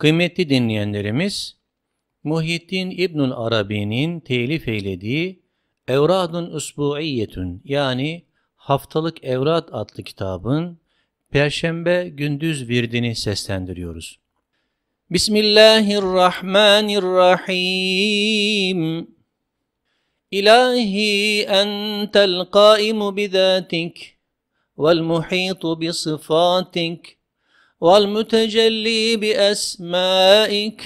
Kıymetli dinleyenlerimiz, Muhyiddin İbnül Arabi'nin telif eylediği Evradun Usbu'iyyetun yani Haftalık Evrat adlı kitabın Perşembe gündüz virdini seslendiriyoruz. Bismillahirrahmanirrahim. İlahi entel kaimu bizatik vel muhitu bi sıfatik والمتجلي بأسمائك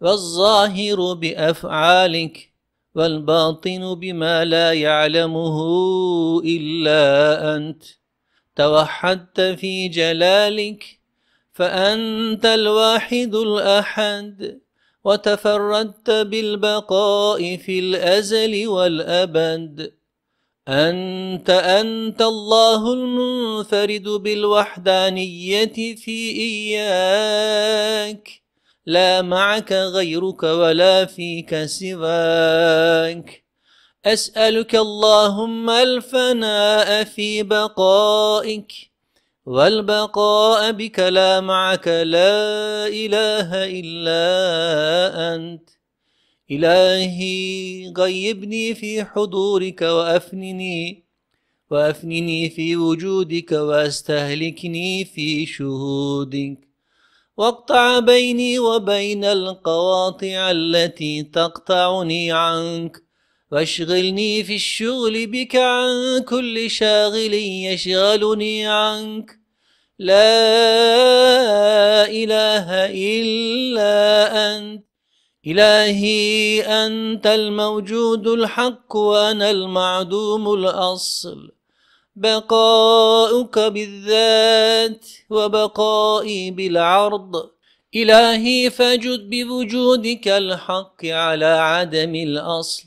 والظاهر بأفعالك والباطن بما لا يعلمه إلا أنت توحدت في جلالك فأنت الواحد الأحد وتفردت بالبقاء في الأزل والأبد أنت أنت الله المنفرد بالوحدانية في إياك لا معك غيرك ولا فيك سواك أسألك اللهم الفناء في بقائك والبقاء بك لا معك لا إله إلا أنت إلهي غيبني في حضورك وأفنني وأفنني في وجودك وأستهلكني في شهودك واقطع بيني وبين القواطع التي تقطعني عنك واشغلني في الشغل بك عن كل شاغل يشغلني عنك لا إله إلا أنت إلهي أنت الموجود الحق وأنا المعدوم الأصل بقاؤك بالذات وبقائي بالعرض إلهي فجد بوجودك الحق على عدم الأصل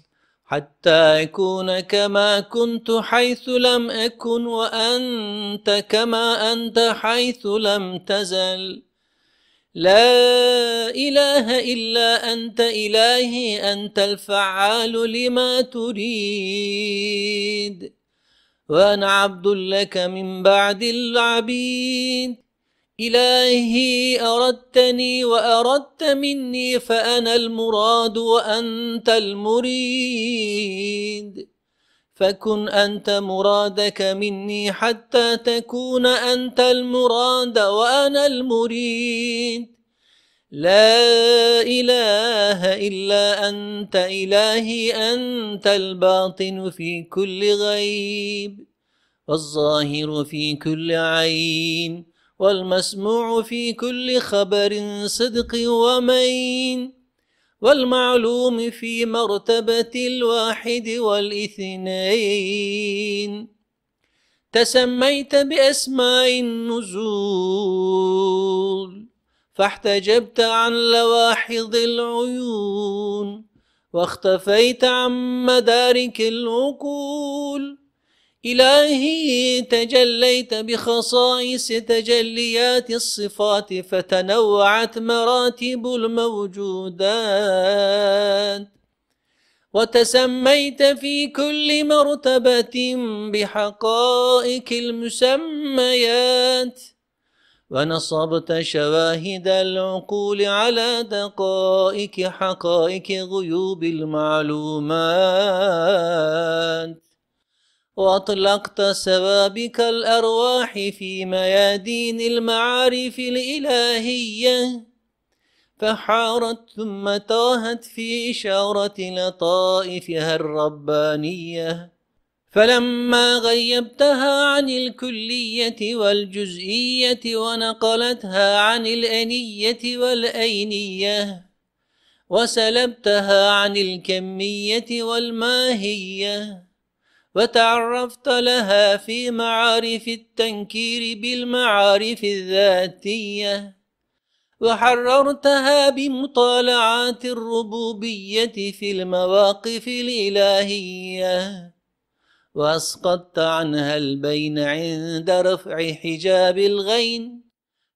حتى أكون كما كنت حيث لم أكن وأنت كما أنت حيث لم تزل لا إله إلا أنت إلهي أنت الفعال لما تريد وأنا عبد لك من بعد العبيد إلهي أردتني وأردت مني فأنا المراد وأنت المريد فكن أنت مرادك مني حتى تكون أنت المراد وأنا المريد لا إله إلا أنت إلهي أنت الباطن في كل غيب والظاهر في كل عين والمسموع في كل خبر صدق ومين والمعلوم في مرتبة الواحد والاثنين تسميت بأسماء النزول فاحتجبت عن لواحظ العيون واختفيت عن مدارك العقول إلهي تجليت بخصائص تجليات الصفات فتنوعت مراتب الموجودات وتسميت في كل مرتبة بحقائق المسميات ونصبت شواهد العقول على دقائق حقائق غيوب المعلومات وأطلقت سوابك الأرواح في ميادين المعارف الإلهية فحارت ثم تاهت في إشارة لطائفها الربانية فلما غيبتها عن الكلية والجزئية ونقلتها عن الأنية والأينية وسلبتها عن الكمية والماهية وتعرفت لها في معارف التنكير بالمعارف الذاتية وحررتها بمطالعات الربوبية في المواقف الإلهية وأسقطت عنها البين عند رفع حجاب الغين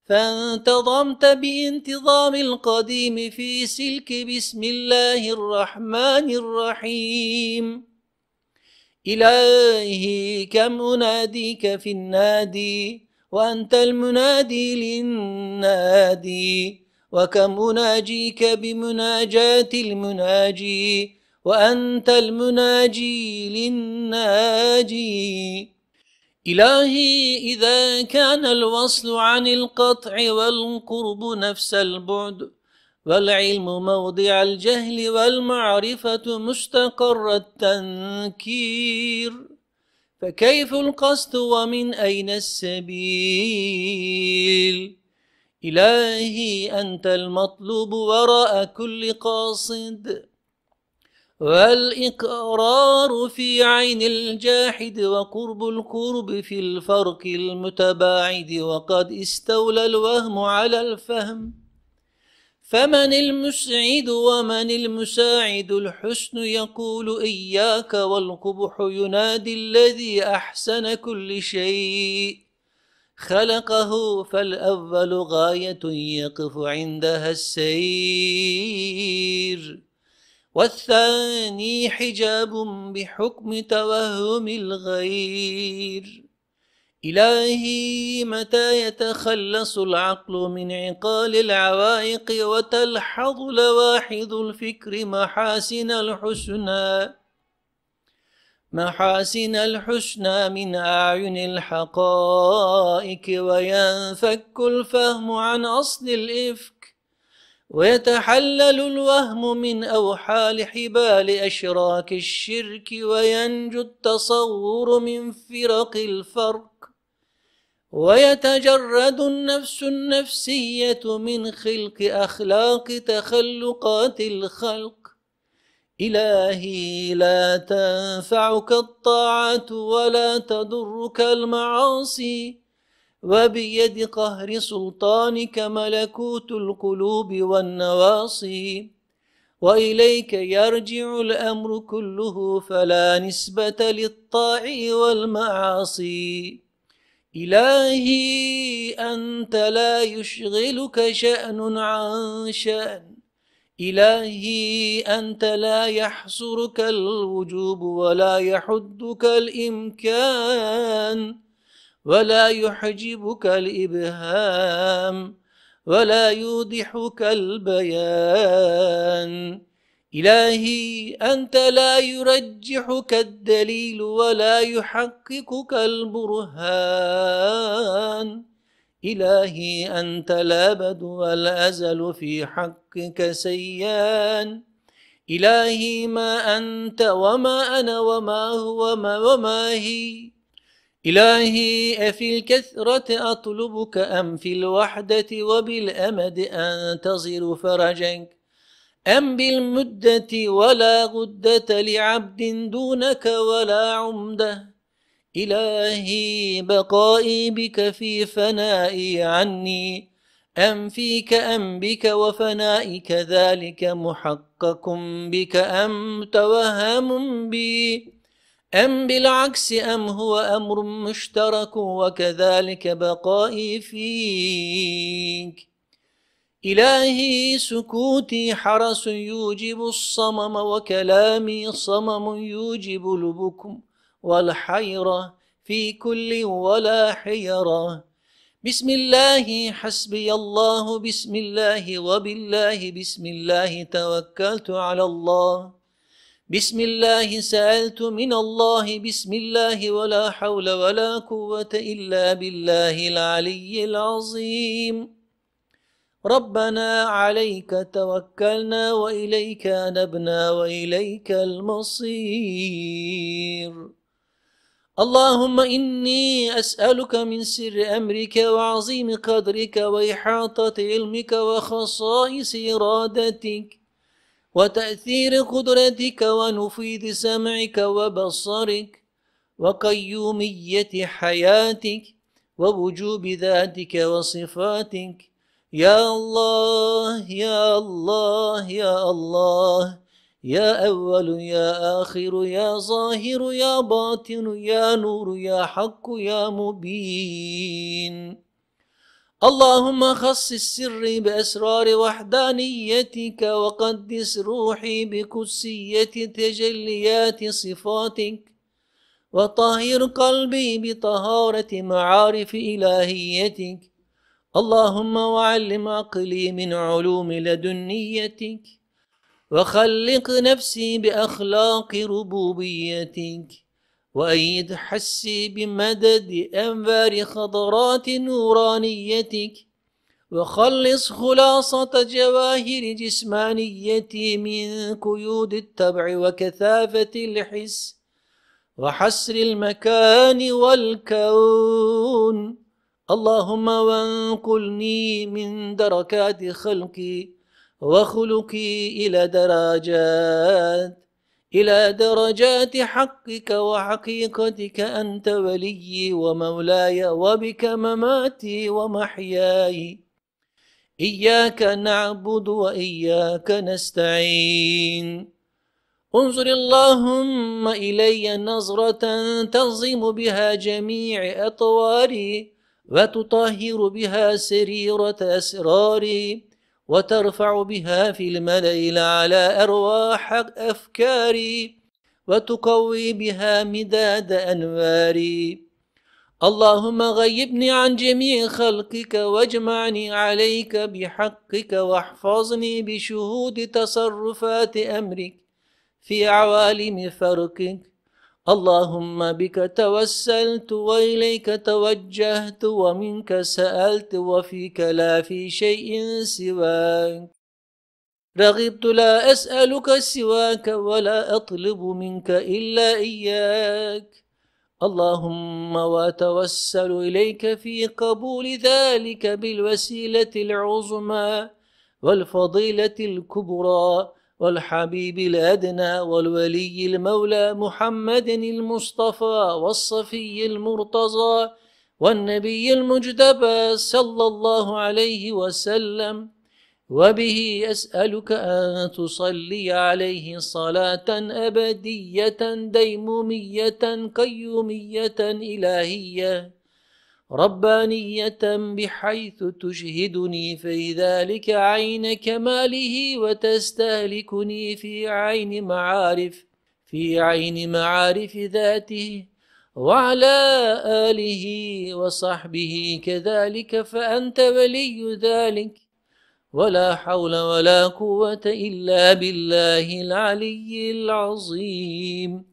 فانتظمت بانتظام القديم في سلك بسم الله الرحمن الرحيم إلهي كم أناديك في النادي وأنت المنادي للنادي وكم أناجيك بمناجاة المناجي وأنت المناجي للناجي إلهي إذا كان الوصل عن القطع والقرب نفس البعد والعلم موضع الجهل والمعرفة مستقر التنكير فكيف القصد ومن أين السبيل إلهي أنت المطلوب وراء كل قاصد والإقرار في عين الجاحد وقرب القرب في الفرق المتباعد وقد استولى الوهم على الفهم فمن المسعد ومن المساعد الحسن يقول إياك والقبح ينادي الذي أحسن كل شيء خلقه فالأول غاية يقف عندها السير والثاني حجاب بحكم توهم الغير إلهي متى يتخلص العقل من عقال العوائق وتلحظ لواحظ الفكر محاسن الحسنى محاسن الحسنى من أعين الحقائق وينفك الفهم عن أصل الإفك ويتحلل الوهم من أوحال حبال أشراك الشرك وينجو التصور من فرق الفرق ويتجرد النفس النفسية من خلق أخلاق تخلقات الخلق إلهي لا تنفعك الطاعة ولا تضرك المعاصي وبيد قهر سلطانك ملكوت القلوب والنواصي وإليك يرجع الأمر كله فلا نسبة للطاع والمعاصي إلهي أنت لا يشغلك شأن عن شأن إلهي أنت لا يحصرك الوجوب ولا يحدك الإمكان ولا يحجبك الإبهام ولا يوضحك البيان إلهي أنت لا يرجحك الدليل ولا يحققك البرهان إلهي أنت الأبد والأزل في حقك سيان إلهي ما أنت وما أنا وما هو وما, وما هي إلهي أفي الكثرة أطلبك أم في الوحدة وبالأمد أنتظر فرجك أم بالمدة ولا غدة لعبد دونك ولا عمدة إلهي بقائي بك في فنائي عني أم فيك أم بك وفنائك ذلك محقق بك أم توهم بي أم بالعكس أم هو أمر مشترك وكذلك بقائي فيك إلهي سكوتي حرس يوجب الصمم وكلامي صمم يوجب لبكم والحيرة في كل ولا حيرة بسم الله حسبي الله بسم الله وبالله بسم الله توكلت على الله بسم الله سألت من الله بسم الله ولا حول ولا قوة إلا بالله العلي العظيم ربنا عليك توكلنا وإليك نبنا وإليك المصير اللهم إني أسألك من سر أمرك وعظيم قدرك وإحاطة علمك وخصائص إرادتك وتأثير قدرتك ونفيذ سمعك وبصرك وقيومية حياتك ووجوب ذاتك وصفاتك يا الله يا الله يا الله يا أول يا آخر يا ظاهر يا باطن يا نور يا حق يا مبين اللهم خصص سري بأسرار وحدانيتك وقدس روحي بكسيه تجليات صفاتك وطهر قلبي بطهارة معارف إلهيتك اللهم وعلم عقلي من علوم لدنيتك وخلق نفسي بأخلاق ربوبيتك وأيد حسي بمدد أنوار خضرات نورانيتك وخلص خلاصة جواهر جسمانيتي من قيود التبع وكثافة الحس وحسر المكان والكون اللهم وانقلني من دركات خلقي وخلقي إلى درجات إلى درجات حقك وحقيقتك أنت ولي ومولاي وبك مماتي ومحياي إياك نعبد وإياك نستعين انظر اللهم إلي نظرة تنظم بها جميع أطواري وتطهر بها سريرة أسراري وترفع بها في الملأ على أرواح أفكاري وتقوي بها مداد أنواري اللهم غيبني عن جميع خلقك واجمعني عليك بحقك واحفظني بشهود تصرفات أمرك في عوالم فرقك اللهم بك توسلت وإليك توجهت ومنك سألت وفيك لا في شيء سواك رغبت لا أسألك سواك ولا أطلب منك إلا إياك اللهم واتوسل إليك في قبول ذلك بالوسيلة العظمى والفضيلة الكبرى والحبيب الأدنى والولي المولى محمد المصطفى والصفي المرتضى والنبي المجتبى صلى الله عليه وسلم وبه أسألك أن تصلي عليه صلاة أبدية ديمومية قيومية إلهية ربانية بحيث تجهدني في ذلك عين كماله وتستهلكني في عين معارف في عين معارف ذاته وعلى آله وصحبه كذلك فأنت ولي ذلك ولا حول ولا قوة إلا بالله العلي العظيم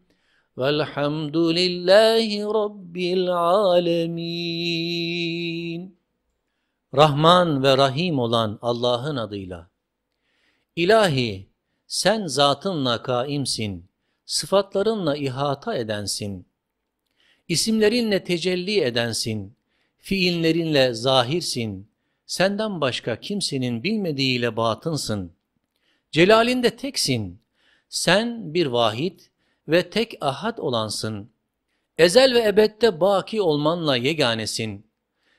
Velhamdülillahi Rabbil alemin. Rahman ve Rahim olan Allah'ın adıyla. İlahi, sen zatınla kaimsin, sıfatlarınla ihata edensin, isimlerinle tecelli edensin, fiillerinle zahirsin, senden başka kimsenin bilmediğiyle batınsın. Celalinde teksin, sen bir vahid, ve tek ahad olansın. Ezel ve ebedde baki olmanla yeganesin.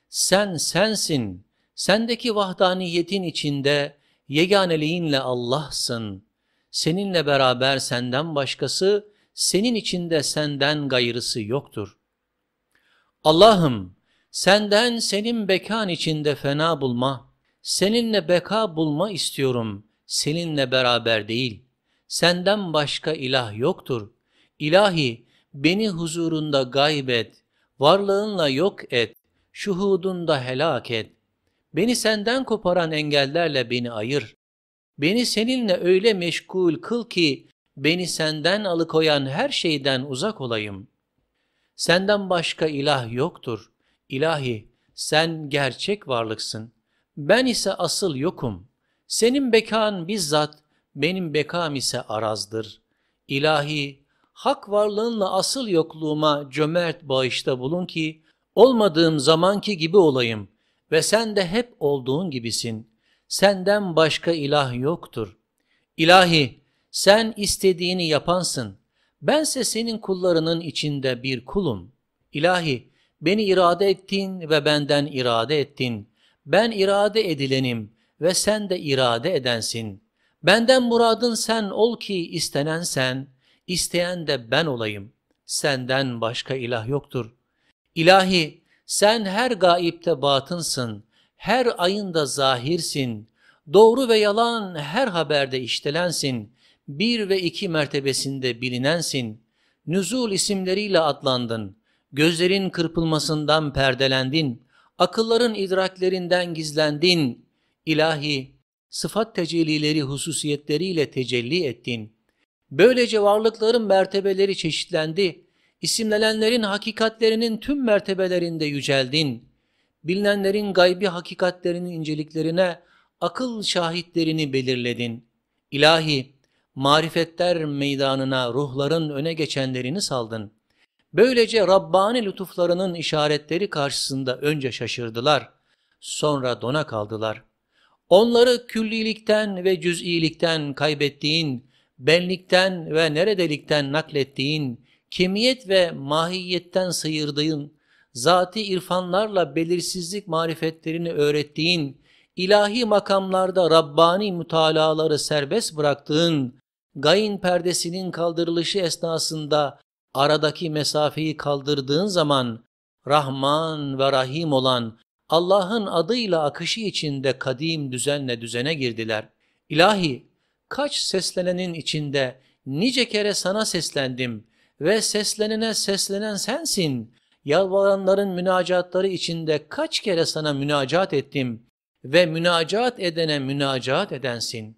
Sen sensin, sendeki vahdaniyetin içinde yeganeliğinle Allah'sın. Seninle beraber senden başkası, senin içinde senden gayrısı yoktur. Allah'ım, senden senin bekan içinde fena bulma, seninle beka bulma istiyorum, seninle beraber değil, senden başka ilah yoktur.'' İlahi beni huzurunda gaybet, varlığınla yok et, şuhudunda helak et. Beni senden koparan engellerle beni ayır. Beni seninle öyle meşgul kıl ki beni senden alıkoyan her şeyden uzak olayım. Senden başka ilah yoktur. İlahi sen gerçek varlıksın. Ben ise asıl yokum. Senin bekan bizzat, benim bekam ise arazdır. İlahi hak varlığınla asıl yokluğuma cömert bağışta bulun ki, olmadığım zamanki gibi olayım ve sen de hep olduğun gibisin. Senden başka ilah yoktur. İlahi, sen istediğini yapansın. Bense senin kullarının içinde bir kulum. İlahi, beni irade ettin ve benden irade ettin. Ben irade edilenim ve sen de irade edensin. Benden muradın sen ol ki istenen sen.'' İsteyen de ben olayım. Senden başka ilah yoktur. İlahi sen her gaipte batınsın, her ayında zahirsin, doğru ve yalan her haberde iştelensin, bir ve iki mertebesinde bilinensin, nüzul isimleriyle adlandın, gözlerin kırpılmasından perdelendin, akılların idraklerinden gizlendin, İlahi, sıfat tecellileri hususiyetleriyle tecelli ettin.'' Böylece varlıkların mertebeleri çeşitlendi. İsimlenenlerin hakikatlerinin tüm mertebelerinde yüceldin. Bilinenlerin gaybi hakikatlerinin inceliklerine akıl şahitlerini belirledin. İlahi, marifetler meydanına ruhların öne geçenlerini saldın. Böylece Rabbani lütuflarının işaretleri karşısında önce şaşırdılar, sonra dona kaldılar. Onları küllilikten ve cüz'ilikten kaybettiğin benlikten ve neredelikten naklettiğin, kimiyet ve mahiyetten sıyırdığın, zati irfanlarla belirsizlik marifetlerini öğrettiğin, ilahi makamlarda Rabbani mutalaları serbest bıraktığın, gayin perdesinin kaldırılışı esnasında aradaki mesafeyi kaldırdığın zaman, Rahman ve Rahim olan Allah'ın adıyla akışı içinde kadim düzenle düzene girdiler. İlahi, kaç seslenenin içinde nice kere sana seslendim ve seslenene seslenen sensin. Yalvaranların münacatları içinde kaç kere sana münacat ettim ve münacat edene münacat edensin.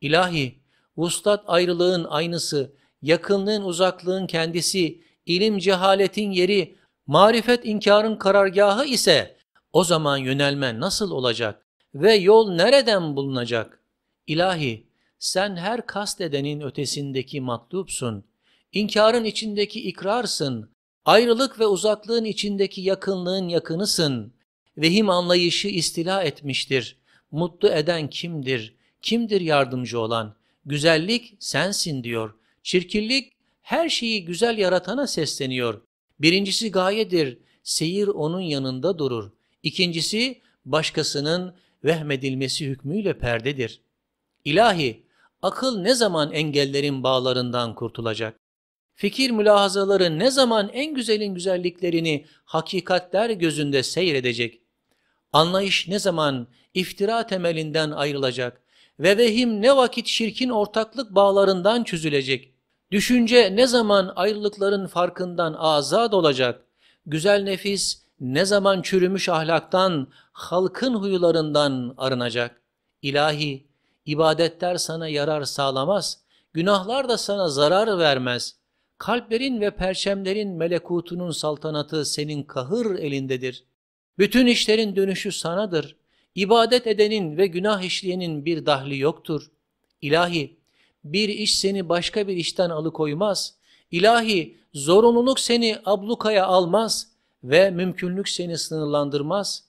İlahi, ustat ayrılığın aynısı, yakınlığın uzaklığın kendisi, ilim cehaletin yeri, marifet inkarın karargahı ise o zaman yönelme nasıl olacak ve yol nereden bulunacak? İlahi, sen her kast edenin ötesindeki matlupsun. İnkarın içindeki ikrarsın. Ayrılık ve uzaklığın içindeki yakınlığın yakınısın. Vehim anlayışı istila etmiştir. Mutlu eden kimdir? Kimdir yardımcı olan? Güzellik sensin diyor. Çirkinlik her şeyi güzel yaratana sesleniyor. Birincisi gayedir. Seyir onun yanında durur. İkincisi başkasının vehmedilmesi hükmüyle perdedir. İlahi Akıl ne zaman engellerin bağlarından kurtulacak? Fikir mülahazaları ne zaman en güzelin güzelliklerini hakikatler gözünde seyredecek? Anlayış ne zaman iftira temelinden ayrılacak? Ve vehim ne vakit şirkin ortaklık bağlarından çözülecek? Düşünce ne zaman ayrılıkların farkından azad olacak? Güzel nefis ne zaman çürümüş ahlaktan, halkın huyularından arınacak? İlahi İbadetler sana yarar sağlamaz, günahlar da sana zarar vermez. Kalplerin ve perçemlerin melekutunun saltanatı senin kahır elindedir. Bütün işlerin dönüşü sanadır. İbadet edenin ve günah işleyenin bir dahli yoktur. İlahi, bir iş seni başka bir işten alıkoymaz. İlahi, zorunluluk seni ablukaya almaz ve mümkünlük seni sınırlandırmaz.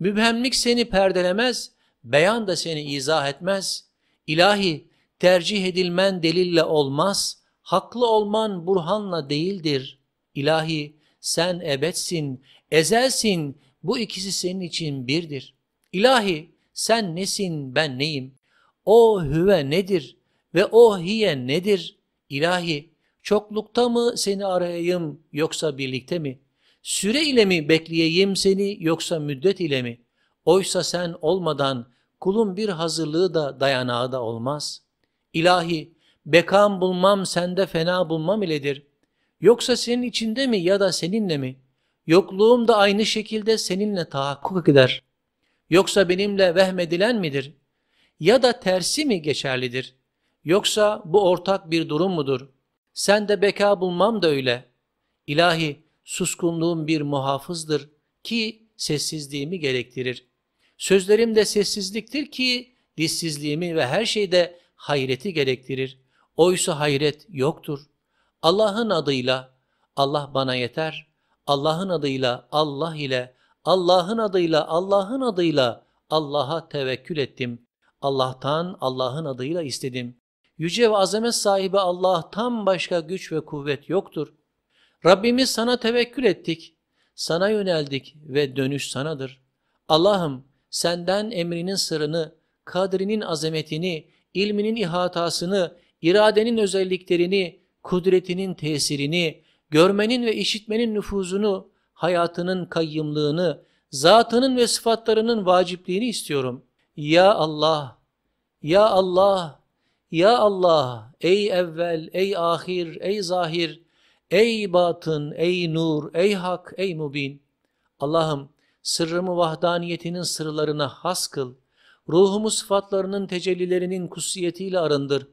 Mübhemlik seni perdelemez.'' beyan da seni izah etmez. İlahi tercih edilmen delille olmaz, haklı olman burhanla değildir. İlahi sen ebetsin, ezelsin, bu ikisi senin için birdir. İlahi sen nesin ben neyim? O hüve nedir ve o hiye nedir? İlahi çoklukta mı seni arayayım yoksa birlikte mi? Süre ile mi bekleyeyim seni yoksa müddet ile mi? Oysa sen olmadan kulun bir hazırlığı da dayanağı da olmaz. İlahi, bekam bulmam sende fena bulmam iledir. Yoksa senin içinde mi ya da seninle mi? Yokluğum da aynı şekilde seninle tahakkuk eder. Yoksa benimle vehmedilen midir? Ya da tersi mi geçerlidir? Yoksa bu ortak bir durum mudur? Sen de beka bulmam da öyle. İlahi, suskunluğum bir muhafızdır ki sessizliğimi gerektirir.'' Sözlerim de sessizliktir ki dişsizliğimi ve her şeyde hayreti gerektirir. Oysa hayret yoktur. Allah'ın adıyla Allah bana yeter. Allah'ın adıyla Allah ile Allah'ın adıyla Allah'ın adıyla Allah'a tevekkül ettim. Allah'tan Allah'ın adıyla istedim. Yüce ve azamet sahibi Allah tam başka güç ve kuvvet yoktur. Rabbimiz sana tevekkül ettik. Sana yöneldik ve dönüş sanadır. Allah'ım senden emrinin sırrını, kadrinin azametini, ilminin ihatasını, iradenin özelliklerini, kudretinin tesirini, görmenin ve işitmenin nüfuzunu, hayatının kayyımlığını, zatının ve sıfatlarının vacipliğini istiyorum. Ya Allah, Ya Allah, Ya Allah, ey evvel, ey ahir, ey zahir, ey batın, ey nur, ey hak, ey mubin. Allah'ım, sırrımı vahdaniyetinin sırlarına has kıl. Ruhumu sıfatlarının tecellilerinin kusiyetiyle arındır.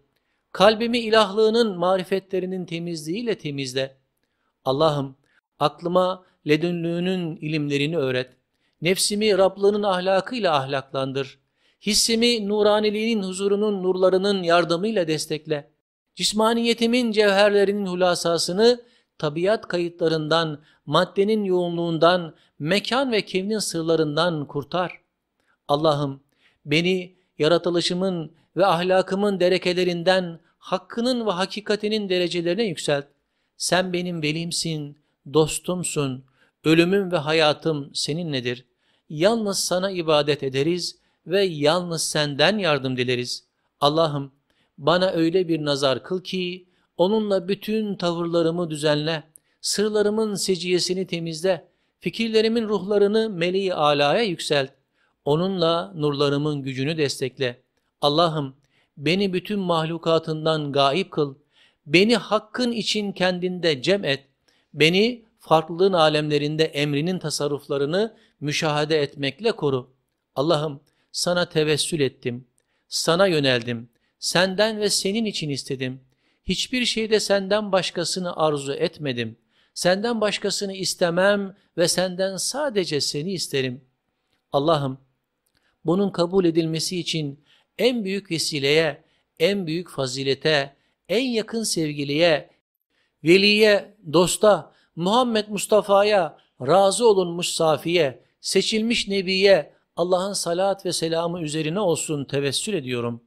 Kalbimi ilahlığının marifetlerinin temizliğiyle temizle. Allah'ım aklıma ledünlüğünün ilimlerini öğret. Nefsimi Rablığının ahlakıyla ahlaklandır. Hissimi nuraniliğinin huzurunun nurlarının yardımıyla destekle. Cismaniyetimin cevherlerinin hulasasını tabiat kayıtlarından, maddenin yoğunluğundan, mekan ve kevnin sırlarından kurtar. Allah'ım beni yaratılışımın ve ahlakımın derekelerinden, hakkının ve hakikatinin derecelerine yükselt. Sen benim velimsin, dostumsun, ölümüm ve hayatım seninledir. Yalnız sana ibadet ederiz ve yalnız senden yardım dileriz. Allah'ım bana öyle bir nazar kıl ki, Onunla bütün tavırlarımı düzenle, sırlarımın seciyesini temizle, fikirlerimin ruhlarını meleği alaya yükselt. Onunla nurlarımın gücünü destekle. Allah'ım beni bütün mahlukatından gaip kıl. Beni hakkın için kendinde cem et. Beni farklılığın alemlerinde emrinin tasarruflarını müşahede etmekle koru. Allah'ım sana tevessül ettim, sana yöneldim, senden ve senin için istedim hiçbir şeyde senden başkasını arzu etmedim. Senden başkasını istemem ve senden sadece seni isterim. Allah'ım bunun kabul edilmesi için en büyük vesileye, en büyük fazilete, en yakın sevgiliye, veliye, dosta, Muhammed Mustafa'ya, razı olunmuş safiye, seçilmiş nebiye, Allah'ın salat ve selamı üzerine olsun tevessül ediyorum.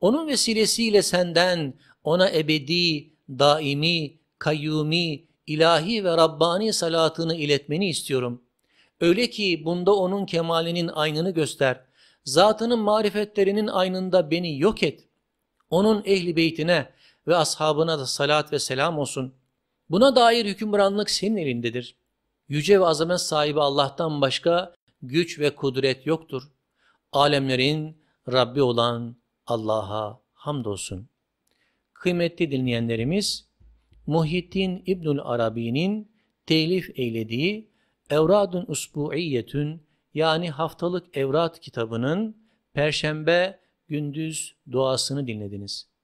Onun vesilesiyle senden ona ebedi, daimi, kayyumi, ilahi ve Rabbani salatını iletmeni istiyorum. Öyle ki bunda onun kemalinin aynını göster. Zatının marifetlerinin aynında beni yok et. Onun ehli beytine ve ashabına da salat ve selam olsun. Buna dair hükümranlık senin elindedir. Yüce ve azamet sahibi Allah'tan başka güç ve kudret yoktur. Alemlerin Rabbi olan Allah'a hamdolsun.'' kıymetli dinleyenlerimiz, Muhyiddin İbnül Arabi'nin telif eylediği Evradun Usbu'iyyetün yani haftalık evrat kitabının Perşembe gündüz duasını dinlediniz.